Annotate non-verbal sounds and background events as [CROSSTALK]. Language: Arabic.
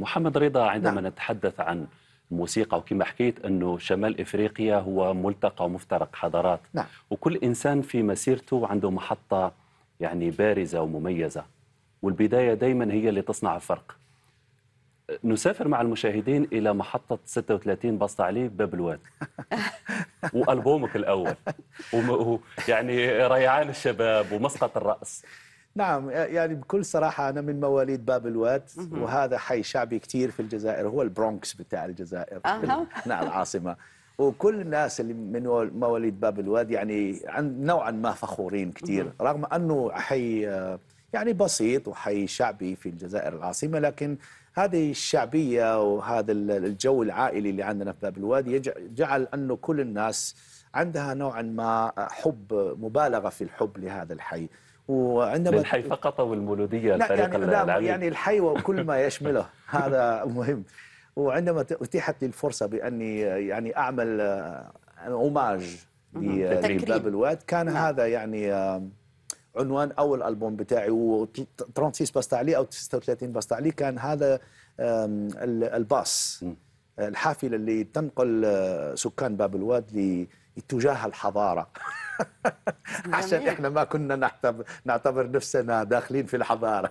محمد رضا عندما نعم. نتحدث عن الموسيقى وكما حكيت أنه شمال إفريقيا هو ملتقى ومفترق حضارات نعم. وكل إنسان في مسيرته عنده محطة يعني بارزة ومميزة والبداية دايما هي اللي تصنع الفرق نسافر مع المشاهدين إلى محطة 36 بسط عليه باب الواد [LAUGHS] وألبومك الأول ويعني ريعان الشباب ومسقط الرأس نعم يعني بكل صراحة أنا من مواليد باب الواد وهذا حي شعبي كثير في الجزائر هو البرونكس بتاع الجزائر أه. نعم العاصمة وكل الناس اللي من مواليد باب الواد يعني نوعا ما فخورين كتير رغم أنه حي آه، يعني بسيط وحي شعبي في الجزائر العاصمة لكن هذه الشعبية وهذا الجو العائلي اللي عندنا في باب الوادي جعل أنه كل الناس عندها نوعا ما حب مبالغة في الحب لهذا الحي وعندما الحي فقط والمولودية الطريقة يعني لا يعني الحي وكل ما يشمله [LAUGHS] هذا مهم وعندما اتيحت لي الفرصة بأني يعني أعمل آه، أوماج لباب الواد كان نعم. هذا يعني عنوان اول البوم بتاعي و36 بس تعلي او 36 بس تعلي كان هذا الباص الحافله اللي تنقل آه، سكان باب الواد لاتجاه الحضاره [LAUGHS] عشان احنا ما كنا نعتبر نفسنا داخلين في الحضاره